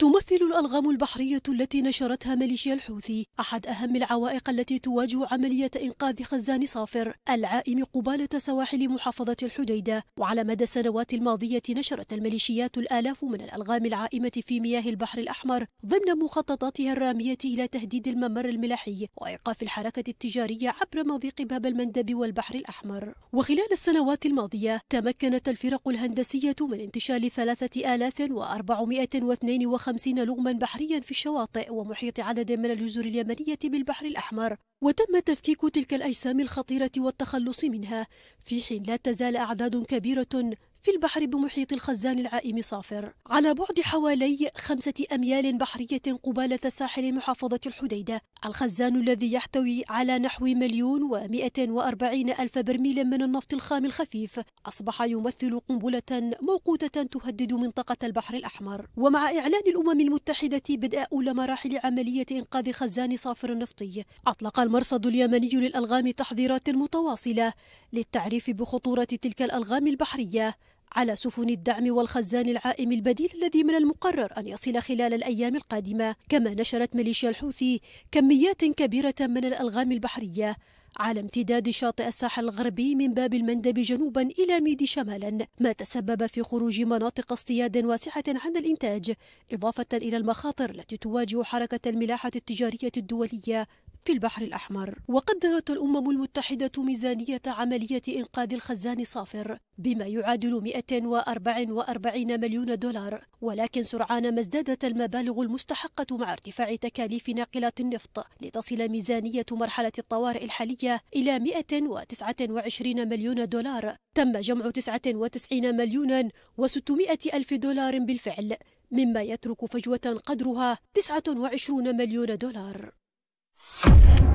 تمثل الألغام البحرية التي نشرتها ميليشيا الحوثي أحد أهم العوائق التي تواجه عملية إنقاذ خزان صافر العائم قبالة سواحل محافظة الحديدة وعلى مدى السنوات الماضية نشرت الميليشيات الآلاف من الألغام العائمة في مياه البحر الأحمر ضمن مخططاتها الرامية إلى تهديد الممر الملاحي وإيقاف الحركة التجارية عبر مضيق باب المندب والبحر الأحمر وخلال السنوات الماضية تمكنت الفرق الهندسية من انتشال 3452 50 لغما بحريا في الشواطئ ومحيط عدد من الجزر اليمنية بالبحر الأحمر وتم تفكيك تلك الأجسام الخطيرة والتخلص منها في حين لا تزال أعداد كبيرة في البحر بمحيط الخزان العائم صافر على بعد حوالي خمسة أميال بحرية قبالة ساحل محافظة الحديدة الخزان الذي يحتوي على نحو مليون ومائة وأربعين ألف برميل من النفط الخام الخفيف أصبح يمثل قنبلة موقوتة تهدد منطقة البحر الأحمر ومع إعلان الأمم المتحدة بدء أول مراحل عملية إنقاذ خزان صافر النفطي أطلق المرصد اليمني للألغام تحذيرات متواصلة للتعريف بخطورة تلك الألغام البحرية على سفن الدعم والخزان العائم البديل الذي من المقرر أن يصل خلال الأيام القادمة كما نشرت ميليشيا الحوثي كميات كبيرة من الألغام البحرية على امتداد شاطئ الساحل الغربي من باب المندب جنوبا إلى ميدي شمالا ما تسبب في خروج مناطق اصطياد واسعة عن الإنتاج إضافة إلى المخاطر التي تواجه حركة الملاحة التجارية الدولية في البحر الأحمر وقدرت الأمم المتحدة ميزانية عملية إنقاذ الخزان صافر بما يعادل 144 مليون دولار ولكن سرعان ما ازدادت المبالغ المستحقة مع ارتفاع تكاليف ناقلات النفط لتصل ميزانية مرحلة الطوارئ الحالية إلى 129 مليون دولار تم جمع 99 مليون و600 ألف دولار بالفعل مما يترك فجوة قدرها 29 مليون دولار you